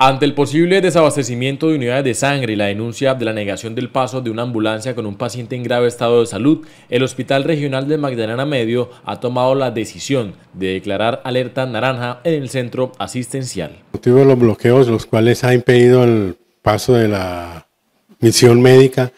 Ante el posible desabastecimiento de unidades de sangre y la denuncia de la negación del paso de una ambulancia con un paciente en grave estado de salud, el Hospital Regional de Magdalena Medio ha tomado la decisión de declarar alerta naranja en el centro asistencial. Motivo de los bloqueos, los cuales ha impedido el paso de la misión médica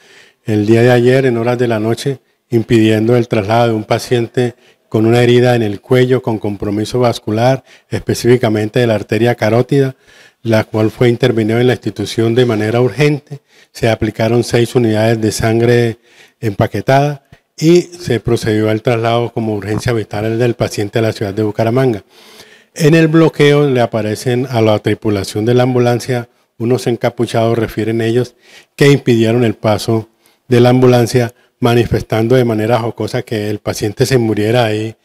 el día de ayer en horas de la noche, impidiendo el traslado de un paciente con una herida en el cuello con compromiso vascular, específicamente de la arteria carótida, la cual fue intervenida en la institución de manera urgente. Se aplicaron seis unidades de sangre empaquetada y se procedió al traslado como urgencia vital del paciente a la ciudad de Bucaramanga. En el bloqueo le aparecen a la tripulación de la ambulancia unos encapuchados, refieren ellos, que impidieron el paso de la ambulancia manifestando de manera jocosa que el paciente se muriera ahí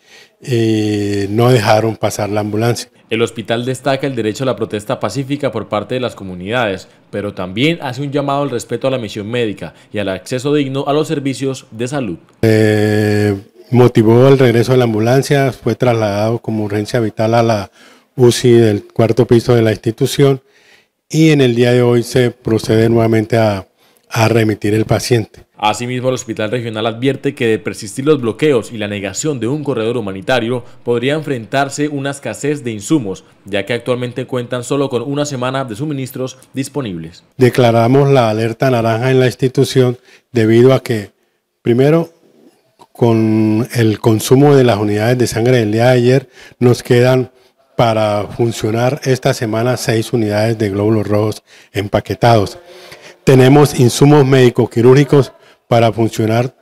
y no dejaron pasar la ambulancia. El hospital destaca el derecho a la protesta pacífica por parte de las comunidades, pero también hace un llamado al respeto a la misión médica y al acceso digno a los servicios de salud. Eh, motivó el regreso de la ambulancia, fue trasladado como urgencia vital a la UCI del cuarto piso de la institución y en el día de hoy se procede nuevamente a, a remitir el paciente. Asimismo, el hospital regional advierte que de persistir los bloqueos y la negación de un corredor humanitario podría enfrentarse una escasez de insumos, ya que actualmente cuentan solo con una semana de suministros disponibles. Declaramos la alerta naranja en la institución debido a que, primero, con el consumo de las unidades de sangre del día de ayer, nos quedan para funcionar esta semana seis unidades de glóbulos rojos empaquetados. Tenemos insumos médico quirúrgicos para funcionar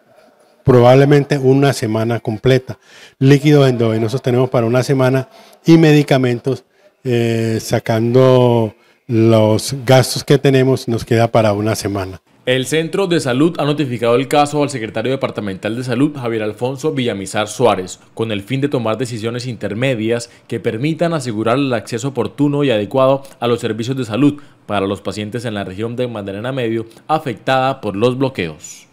probablemente una semana completa. Líquidos endovenosos tenemos para una semana y medicamentos eh, sacando los gastos que tenemos nos queda para una semana. El Centro de Salud ha notificado el caso al secretario departamental de Salud, Javier Alfonso Villamizar Suárez, con el fin de tomar decisiones intermedias que permitan asegurar el acceso oportuno y adecuado a los servicios de salud para los pacientes en la región de Magdalena Medio afectada por los bloqueos.